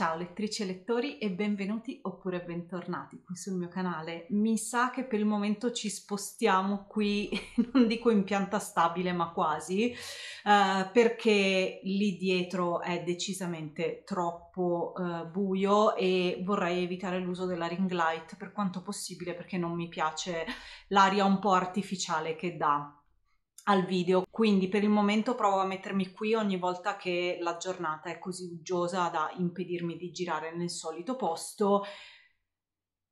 Ciao lettrici e lettori e benvenuti oppure bentornati qui sul mio canale. Mi sa che per il momento ci spostiamo qui, non dico in pianta stabile ma quasi, eh, perché lì dietro è decisamente troppo eh, buio e vorrei evitare l'uso della ring light per quanto possibile perché non mi piace l'aria un po' artificiale che dà al video. Quindi per il momento provo a mettermi qui ogni volta che la giornata è così uggiosa da impedirmi di girare nel solito posto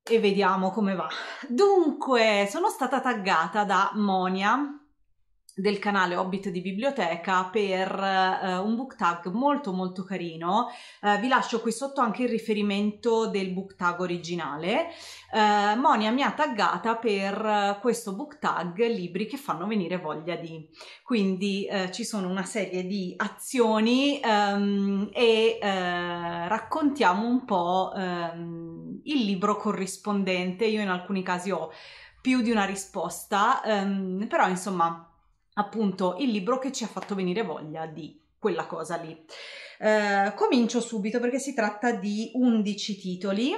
e vediamo come va. Dunque, sono stata taggata da Monia del canale Hobbit di Biblioteca per uh, un book tag molto molto carino. Uh, vi lascio qui sotto anche il riferimento del book tag originale. Uh, Monia mi ha taggata per questo book tag libri che fanno venire voglia di. Quindi ci sono una serie di azioni um, e raccontiamo un po' um, il libro corrispondente. Io in alcuni casi ho più di una risposta, um, però insomma appunto il libro che ci ha fatto venire voglia di quella cosa lì. Eh, comincio subito perché si tratta di 11 titoli.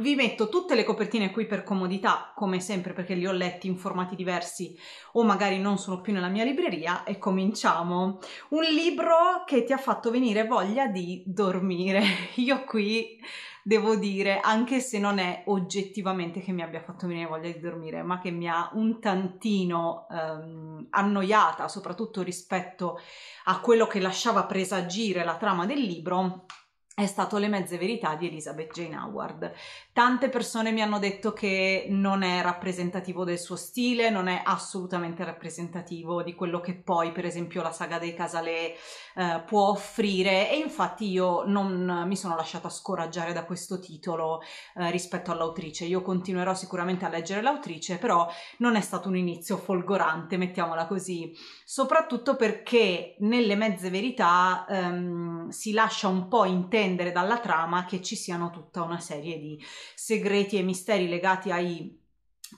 Vi metto tutte le copertine qui per comodità, come sempre perché li ho letti in formati diversi o magari non sono più nella mia libreria e cominciamo. Un libro che ti ha fatto venire voglia di dormire. Io qui devo dire, anche se non è oggettivamente che mi abbia fatto venire voglia di dormire, ma che mi ha un tantino ehm, annoiata, soprattutto rispetto a quello che lasciava presagire la trama del libro, è stato Le mezze verità di Elizabeth Jane Howard. Tante persone mi hanno detto che non è rappresentativo del suo stile, non è assolutamente rappresentativo di quello che poi, per esempio, la saga dei Casale eh, può offrire e infatti io non mi sono lasciata scoraggiare da questo titolo eh, rispetto all'autrice. Io continuerò sicuramente a leggere l'autrice, però non è stato un inizio folgorante, mettiamola così, soprattutto perché nelle mezze verità ehm, si lascia un po' intendere intendere dalla trama che ci siano tutta una serie di segreti e misteri legati ai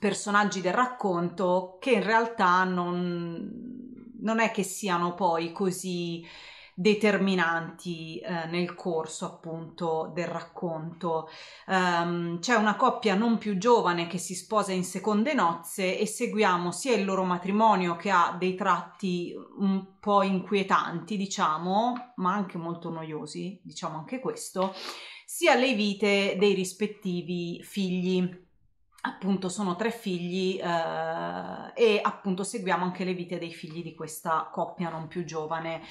personaggi del racconto che in realtà non, non è che siano poi così determinanti eh, nel corso appunto del racconto. Um, c'è una coppia non più giovane che si sposa in seconde nozze e seguiamo sia il loro matrimonio che ha dei tratti un po' inquietanti, diciamo, ma anche molto noiosi, diciamo anche questo, sia le vite dei rispettivi figli appunto sono tre figli eh, e appunto seguiamo anche le vite dei figli di questa coppia non più giovane.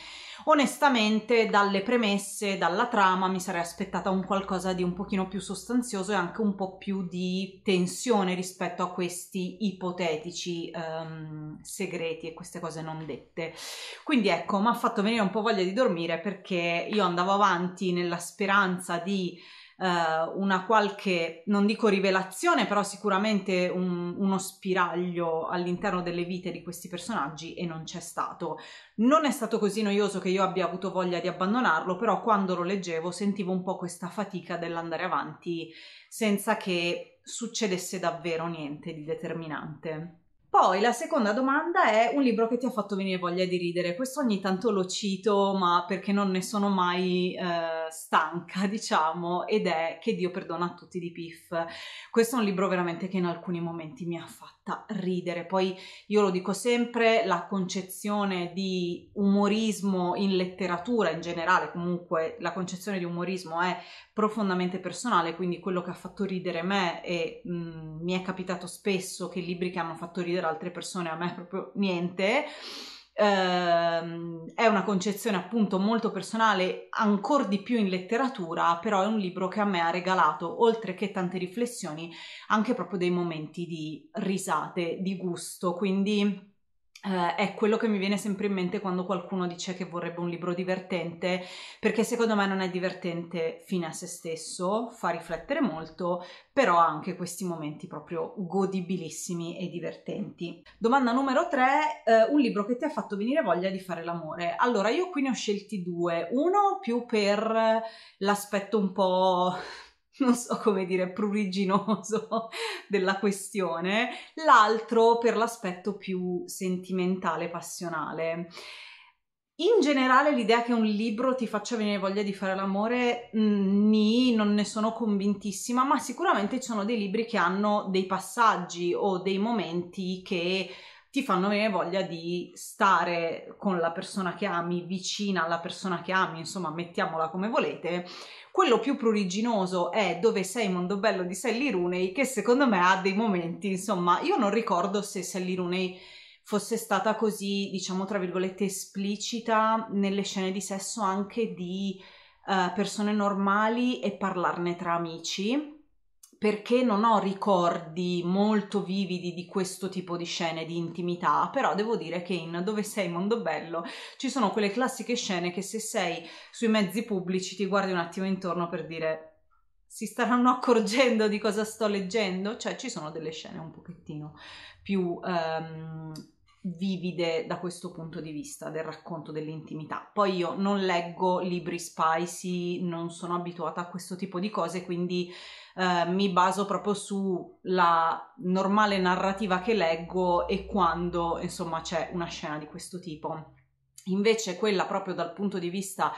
Onestamente dalle premesse, dalla trama mi sarei aspettata un qualcosa di un pochino più sostanzioso e anche un po' più di tensione rispetto a questi ipotetici ehm, segreti e queste cose non dette. Quindi ecco, mi ha fatto venire un po' voglia di dormire perché io andavo avanti nella speranza di eh, una qualche, non dico rivelazione, però sicuramente un, uno spiraglio all'interno delle vite di questi personaggi e non c'è stato. Non è stato così noioso che io abbia avuto voglia di abbandonarlo, però quando lo leggevo sentivo un po' questa fatica dell'andare avanti senza che succedesse davvero niente di determinante. Poi la seconda domanda è un libro che ti ha fatto venire voglia di ridere. Questo ogni tanto lo cito, ma perché non ne sono mai eh, stanca, diciamo, ed è Che Dio perdona a tutti di Piff. Questo è un libro veramente che in alcuni momenti mi ha fatta ridere. Poi io lo dico sempre, la concezione di umorismo in letteratura in generale, comunque la concezione di umorismo è profondamente personale, quindi quello che ha fatto ridere me e mh, mm, mi è capitato spesso che libri che hanno fatto ridere offendere altre persone, a me proprio niente. Eh, è una concezione appunto molto personale, ancora di più in letteratura, però è un libro che a me ha regalato, oltre che tante riflessioni, anche proprio dei momenti di risate, di gusto, quindi Uh, è quello che mi viene sempre in mente quando qualcuno dice che vorrebbe un libro divertente, perché secondo me non è divertente fine a se stesso, fa riflettere molto, però ha anche questi momenti proprio godibilissimi e divertenti. Domanda numero 3, uh, eh, un libro che ti ha fatto venire voglia di fare l'amore. Allora, io qui ne ho scelti due, uno più per l'aspetto un po' non so come dire, pruriginoso della questione, l'altro per l'aspetto più sentimentale, passionale. In generale l'idea che un libro ti faccia venire voglia di fare l'amore, mm, nì, non ne sono convintissima, ma sicuramente ci sono dei libri che hanno dei passaggi o dei momenti che ti fanno venire voglia di stare con la persona che ami, vicina alla persona che ami, insomma, mettiamola come volete, quello più pruriginoso è Dove sei Mondobello di Sally Rooney, che secondo me ha dei momenti, insomma, io non ricordo se Sally Rooney fosse stata così, diciamo, tra virgolette, esplicita nelle scene di sesso anche di uh, persone normali e parlarne tra amici perché non ho ricordi molto vividi di questo tipo di scene di intimità, però devo dire che in Dove sei mondo bello ci sono quelle classiche scene che se sei sui mezzi pubblici ti guardi un attimo intorno per dire si staranno accorgendo di cosa sto leggendo, cioè ci sono delle scene un pochettino più um, vivide da questo punto di vista del racconto dell'intimità. Poi io non leggo libri spicy, non sono abituata a questo tipo di cose, quindi eh, mi baso proprio sulla normale narrativa che leggo e quando insomma c'è una scena di questo tipo. Invece quella proprio dal punto di vista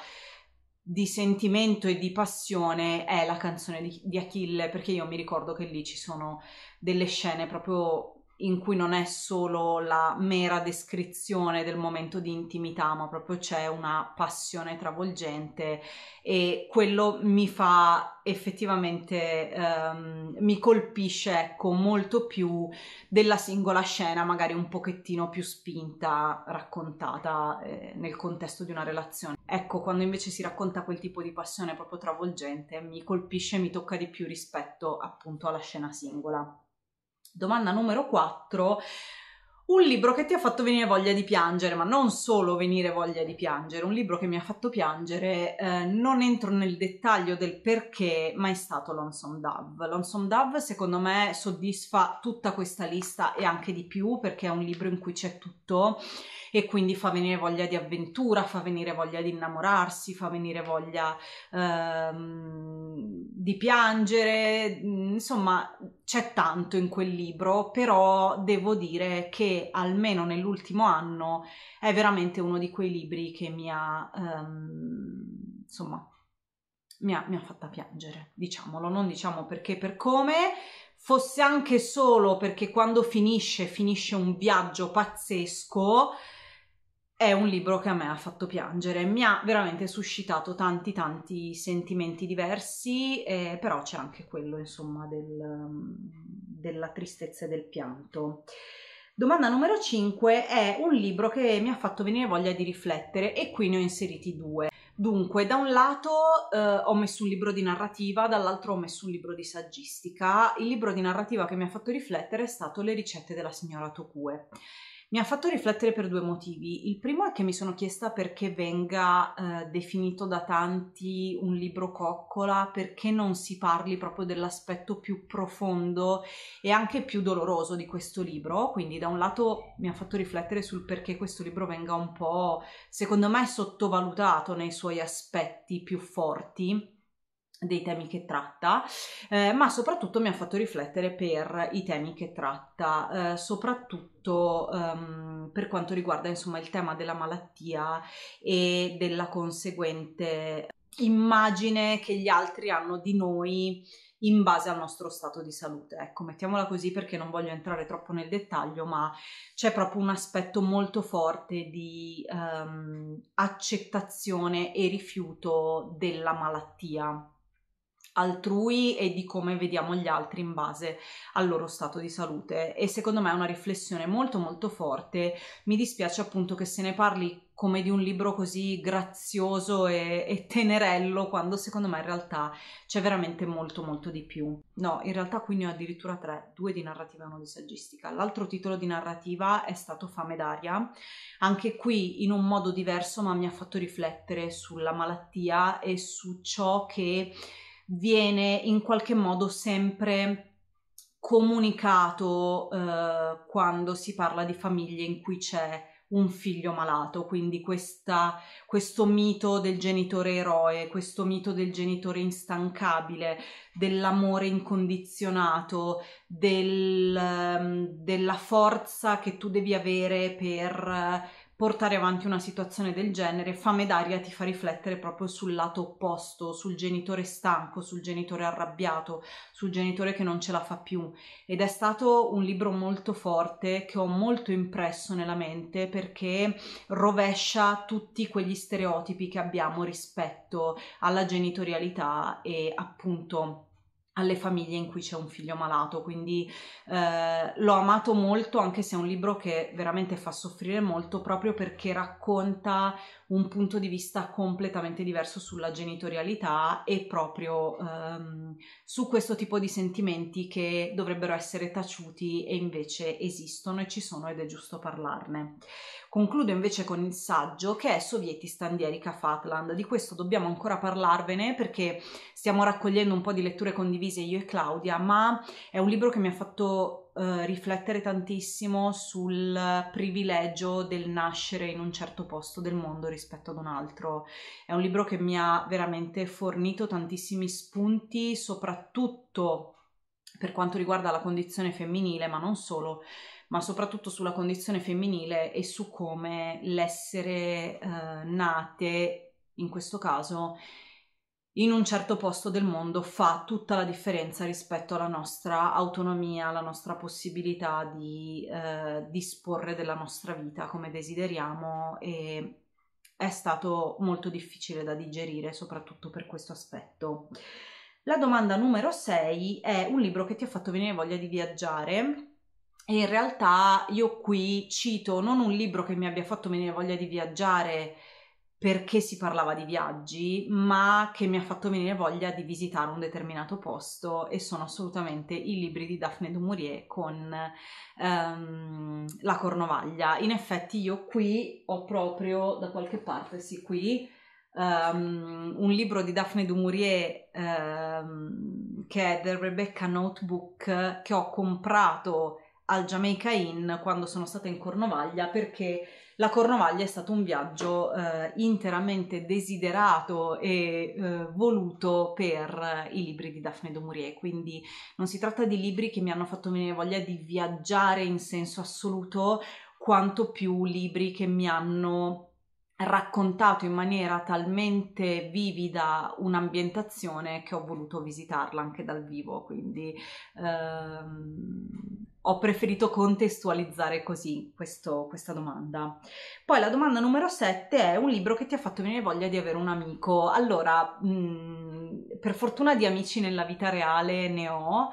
di sentimento e di passione è la canzone di, di Achille, perché io mi ricordo che lì ci sono delle scene proprio in cui non è solo la mera descrizione del momento di intimità, ma proprio c'è una passione travolgente e quello mi fa effettivamente, ehm, mi colpisce ecco, molto più della singola scena, magari un pochettino più spinta, raccontata eh, nel contesto di una relazione. Ecco, quando invece si racconta quel tipo di passione proprio travolgente, mi colpisce mi tocca di più rispetto appunto alla scena singola. Domanda numero 4. Un libro che ti ha fatto venire voglia di piangere, ma non solo venire voglia di piangere, un libro che mi ha fatto piangere, eh, non entro nel dettaglio del perché, ma è stato Lonesome Dove. Lonesome Dove secondo me soddisfa tutta questa lista e anche di più perché è un libro in cui c'è tutto e quindi fa venire voglia di avventura, fa venire voglia di innamorarsi, fa venire voglia ehm, di piangere, insomma c'è tanto in quel libro, però devo dire che almeno nell'ultimo anno è veramente uno di quei libri che mi ha, ehm, insomma, mi ha, mi ha fatta piangere, diciamolo, non diciamo perché, per come, fosse anche solo perché quando finisce, finisce un viaggio pazzesco è un libro che a me ha fatto piangere, mi ha veramente suscitato tanti tanti sentimenti diversi, eh, però c'è anche quello insomma del, mm, della tristezza e del pianto. Domanda numero 5 è un libro che mi ha fatto venire voglia di riflettere e qui ne ho inseriti due. Dunque, da un lato eh, ho messo un libro di narrativa, dall'altro ho messo un libro di saggistica. Il libro di narrativa che mi ha fatto riflettere è stato Le ricette della signora Tokue. Mi ha fatto riflettere per due motivi. Il primo è che mi sono chiesta perché venga eh, definito da tanti un libro coccola, perché non si parli proprio dell'aspetto più profondo e anche più doloroso di questo libro. Quindi da un lato mi ha fatto riflettere sul perché questo libro venga un po', secondo me, sottovalutato nei suoi aspetti più forti dei temi che tratta, eh, ma soprattutto mi ha fatto riflettere per i temi che tratta, eh, soprattutto ehm, per quanto riguarda insomma il tema della malattia e della conseguente immagine che gli altri hanno di noi in base al nostro stato di salute. Ecco, mettiamola così perché non voglio entrare troppo nel dettaglio, ma c'è proprio un aspetto molto forte di ehm, accettazione e rifiuto della malattia altrui e di come vediamo gli altri in base al loro stato di salute e secondo me è una riflessione molto molto forte mi dispiace appunto che se ne parli come di un libro così grazioso e, e tenerello quando secondo me in realtà c'è veramente molto molto di più no in realtà qui ne ho addirittura tre due di narrativa e uno di saggistica l'altro titolo di narrativa è stato fame d'aria anche qui in un modo diverso ma mi ha fatto riflettere sulla malattia e su ciò che viene in qualche modo sempre comunicato eh, quando si parla di famiglie in cui c'è un figlio malato, quindi questa, questo mito del genitore eroe, questo mito del genitore instancabile, dell'amore incondizionato, del, ehm, della forza che tu devi avere per portare avanti una situazione del genere, fame d'aria ti fa riflettere proprio sul lato opposto, sul genitore stanco, sul genitore arrabbiato, sul genitore che non ce la fa più. Ed è stato un libro molto forte che ho molto impresso nella mente perché rovescia tutti quegli stereotipi che abbiamo rispetto alla genitorialità e appunto alle famiglie in cui c'è un figlio malato, quindi eh, l'ho amato molto anche se è un libro che veramente fa soffrire molto proprio perché racconta un punto di vista completamente diverso sulla genitorialità e proprio ehm, su questo tipo di sentimenti che dovrebbero essere taciuti e invece esistono e ci sono ed è giusto parlarne. Concludo invece con il saggio che è Sovieti Standierika Fatland. Di questo dobbiamo ancora parlarvene perché stiamo raccogliendo un po' di letture condivise io e Claudia, ma è un libro che mi ha fatto Uh, riflettere tantissimo sul privilegio del nascere in un certo posto del mondo rispetto ad un altro. È un libro che mi ha veramente fornito tantissimi spunti, soprattutto per quanto riguarda la condizione femminile, ma non solo, ma soprattutto sulla condizione femminile e su come l'essere eh, nate, in questo caso, in un certo posto del mondo fa tutta la differenza rispetto alla nostra autonomia, alla nostra possibilità di eh, disporre della nostra vita come desideriamo e è stato molto difficile da digerire soprattutto per questo aspetto. La domanda numero 6 è un libro che ti ha fatto venire voglia di viaggiare e in realtà io qui cito non un libro che mi abbia fatto venire voglia di viaggiare perché si parlava di viaggi, ma che mi ha fatto venire voglia di visitare un determinato posto e sono assolutamente i libri di Daphne du Maurier con um, la Cornovaglia. In effetti io qui ho proprio da qualche parte, sì, qui um, un libro di Daphne du Maurier um, che è del Rebecca Notebook che ho comprato al Jamaica Inn quando sono stata in Cornovaglia perché la Cornovaglia è stato un viaggio eh, interamente desiderato e eh, voluto per eh, i libri di Daphne de Maurier, quindi non si tratta di libri che mi hanno fatto venire voglia di viaggiare in senso assoluto, quanto più libri che mi hanno raccontato in maniera talmente vivida un'ambientazione che ho voluto visitarla anche dal vivo, quindi ehm ho preferito contestualizzare così questo, questa domanda. Poi la domanda numero 7 è un libro che ti ha fatto venire voglia di avere un amico. Allora, mh, mm, per fortuna di amici nella vita reale ne ho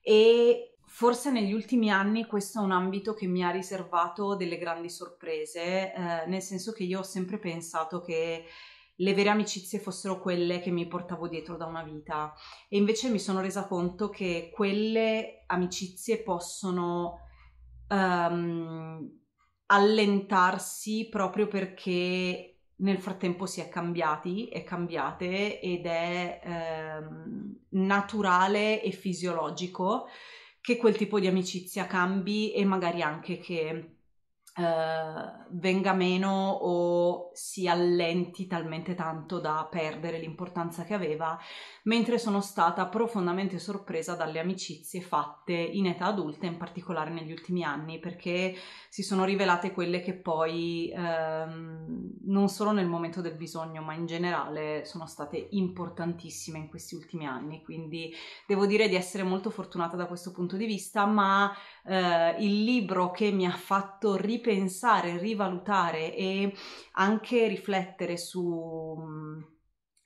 e forse negli ultimi anni questo è un ambito che mi ha riservato delle grandi sorprese, eh, nel senso che io ho sempre pensato che le vere amicizie fossero quelle che mi portavo dietro da una vita e invece mi sono resa conto che quelle amicizie possono um, allentarsi proprio perché nel frattempo si è cambiati e cambiate ed è um, naturale e fisiologico che quel tipo di amicizia cambi e magari anche che eh, venga meno o si allenti talmente tanto da perdere l'importanza che aveva, mentre sono stata profondamente sorpresa dalle amicizie fatte in età adulta, in particolare negli ultimi anni, perché si sono rivelate quelle che poi ehm, non solo nel momento del bisogno, ma in generale sono state importantissime in questi ultimi anni, quindi devo dire di essere molto fortunata da questo punto di vista, ma eh, il libro che mi ha fatto ripensare, rivalutare e anche riflettere su mm,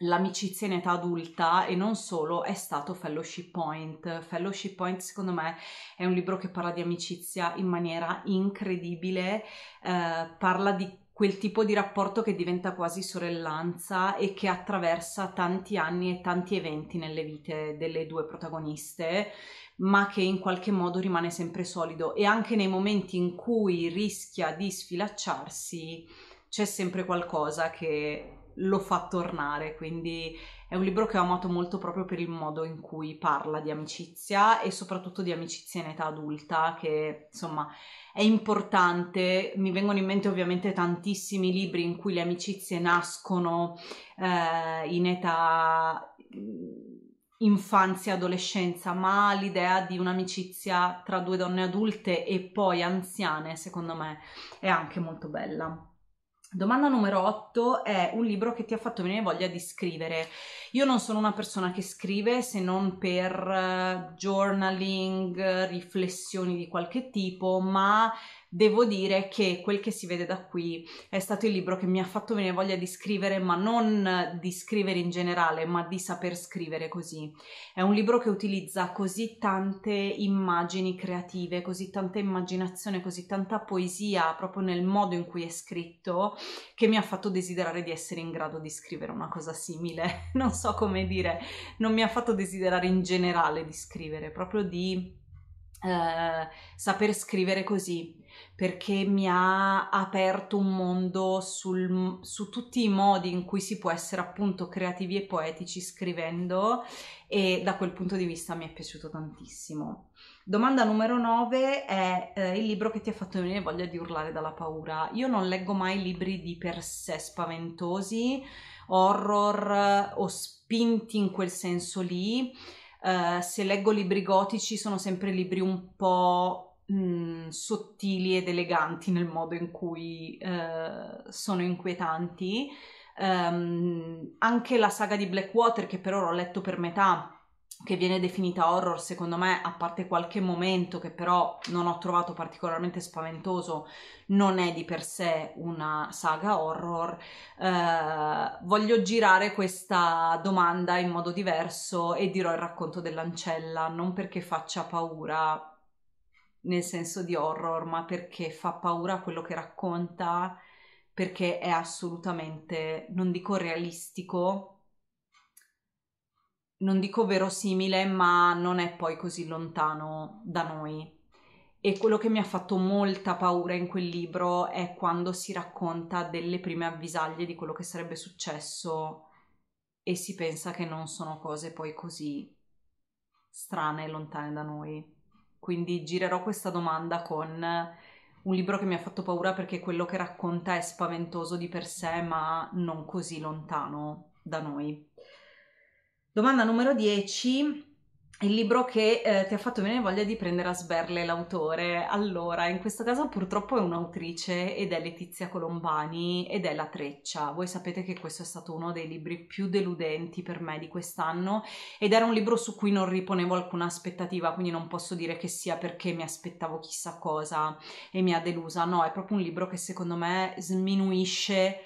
l'amicizia in età adulta e non solo è stato Fellowship Point. Fellowship Point secondo me è un libro che parla di amicizia in maniera incredibile, eh, parla di quel tipo di rapporto che diventa quasi sorellanza e che attraversa tanti anni e tanti eventi nelle vite delle due protagoniste, ma che in qualche modo rimane sempre solido e anche nei momenti in cui rischia di sfilacciarsi c'è sempre qualcosa che lo fa tornare, quindi è un libro che ho amato molto proprio per il modo in cui parla di amicizia e soprattutto di amicizia in età adulta, che insomma è importante. Mi vengono in mente ovviamente tantissimi libri in cui le amicizie nascono eh, in età mm, infanzia, adolescenza, ma l'idea di un'amicizia tra due donne adulte e poi anziane, secondo me, è anche molto bella. Domanda numero 8 è un libro che ti ha fatto venire voglia di scrivere. Io non sono una persona che scrive se non per eh, journaling, riflessioni di qualche tipo, ma devo dire che quel che si vede da qui è stato il libro che mi ha fatto venire voglia di scrivere, ma non di scrivere in generale, ma di saper scrivere così. È un libro che utilizza così tante immagini creative, così tanta immaginazione, così tanta poesia proprio nel modo in cui è scritto, che mi ha fatto desiderare di essere in grado di scrivere una cosa simile. Non so come dire, non mi ha fatto desiderare in generale di scrivere, proprio di eh, saper scrivere così perché mi ha aperto un mondo sul, su tutti i modi in cui si può essere appunto creativi e poetici scrivendo e da quel punto di vista mi è piaciuto tantissimo. Domanda numero 9 è eh, il libro che ti ha fatto venire voglia di urlare dalla paura. Io non leggo mai libri di per sé spaventosi, horror o spinti in quel senso lì eh, se leggo libri gotici sono sempre libri un po' mh, mm, sottili ed eleganti nel modo in cui uh, sono inquietanti. Um, anche la saga di Blackwater, che per ora ho letto per metà, che viene definita horror, secondo me, a parte qualche momento che però non ho trovato particolarmente spaventoso, non è di per sé una saga horror. Eh, voglio girare questa domanda in modo diverso e dirò il racconto dell'ancella, non perché faccia paura nel senso di horror, ma perché fa paura quello che racconta, perché è assolutamente, non dico realistico, non dico verosimile, ma non è poi così lontano da noi. E quello che mi ha fatto molta paura in quel libro è quando si racconta delle prime avvisaglie di quello che sarebbe successo e si pensa che non sono cose poi così strane e lontane da noi. Quindi girerò questa domanda con un libro che mi ha fatto paura perché quello che racconta è spaventoso di per sé, ma non così lontano da noi. Domanda numero 10. Il libro che eh, ti ha fatto venire voglia di prendere a sberle l'autore. Allora, in questo caso purtroppo è un'autrice ed è Letizia Colombani ed è La Treccia. Voi sapete che questo è stato uno dei libri più deludenti per me di quest'anno ed era un libro su cui non riponevo alcuna aspettativa, quindi non posso dire che sia perché mi aspettavo chissà cosa e mi ha delusa. No, è proprio un libro che secondo me sminuisce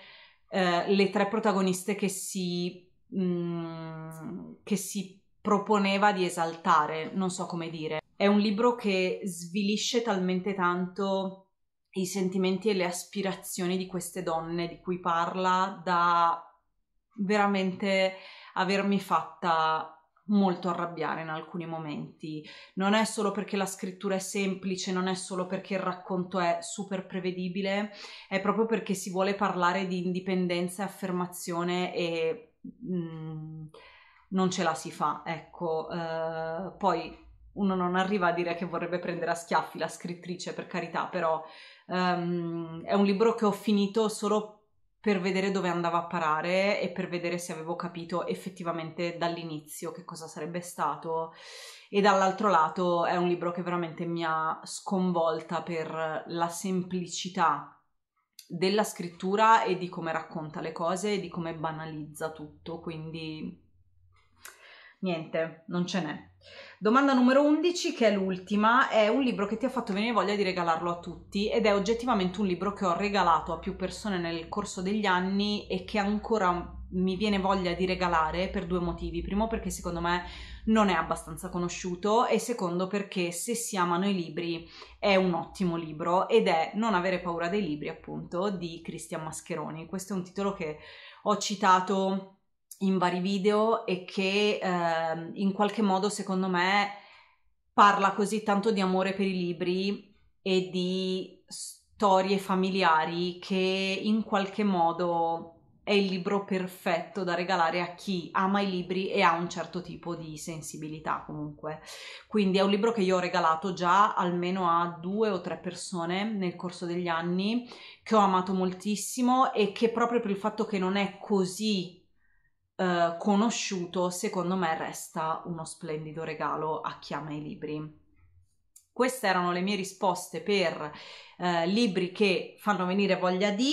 eh, le tre protagoniste che si Mm, che si proponeva di esaltare, non so come dire. È un libro che svilisce talmente tanto i sentimenti e le aspirazioni di queste donne di cui parla da veramente avermi fatta molto arrabbiare in alcuni momenti. Non è solo perché la scrittura è semplice, non è solo perché il racconto è super prevedibile, è proprio perché si vuole parlare di indipendenza, e affermazione e Mm, non ce la si fa, ecco. Eh, poi uno non arriva a dire che vorrebbe prendere a schiaffi la scrittrice, per carità, però ehm, è un libro che ho finito solo per vedere dove andava a parare e per vedere se avevo capito effettivamente dall'inizio che cosa sarebbe stato e dall'altro lato è un libro che veramente mi ha sconvolta per la semplicità della scrittura e di come racconta le cose e di come banalizza tutto, quindi niente, non ce n'è. Domanda numero 11, che è l'ultima, è un libro che ti ha fatto venire voglia di regalarlo a tutti ed è oggettivamente un libro che ho regalato a più persone nel corso degli anni e che ancora mi viene voglia di regalare per due motivi. Primo perché secondo me non è abbastanza conosciuto e secondo perché se si amano i libri è un ottimo libro ed è Non avere paura dei libri appunto di Cristian Mascheroni. Questo è un titolo che ho citato in vari video e che eh, in qualche modo secondo me parla così tanto di amore per i libri e di storie familiari che in qualche modo è il libro perfetto da regalare a chi ama i libri e ha un certo tipo di sensibilità comunque. Quindi è un libro che io ho regalato già almeno a due o tre persone nel corso degli anni, che ho amato moltissimo e che proprio per il fatto che non è così eh, conosciuto, secondo me resta uno splendido regalo a chi ama i libri. Queste erano le mie risposte per eh, libri che fanno venire voglia di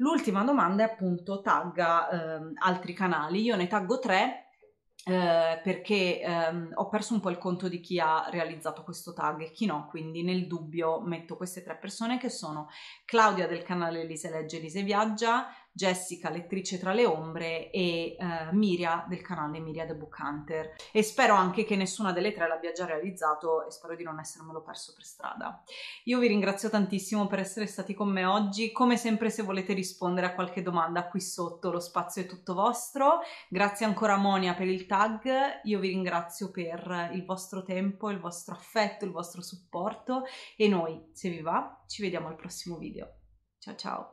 L'ultima domanda è appunto tagga eh, altri canali, io ne taggo tre eh, perché ehm, ho perso un po' il conto di chi ha realizzato questo tag e chi no, quindi nel dubbio metto queste tre persone che sono Claudia del canale Elise Legge Elise Viaggia, Jessica, lettrice tra le ombre, e uh, Miria del canale Miria the Book Hunter. E spero anche che nessuna delle tre l'abbia già realizzato e spero di non essermelo perso per strada. Io vi ringrazio tantissimo per essere stati con me oggi. Come sempre, se volete rispondere a qualche domanda qui sotto, lo spazio è tutto vostro. Grazie ancora a Monia per il tag. Io vi ringrazio per il vostro tempo, il vostro affetto, il vostro supporto e noi, se vi va, ci vediamo al prossimo video. Ciao ciao!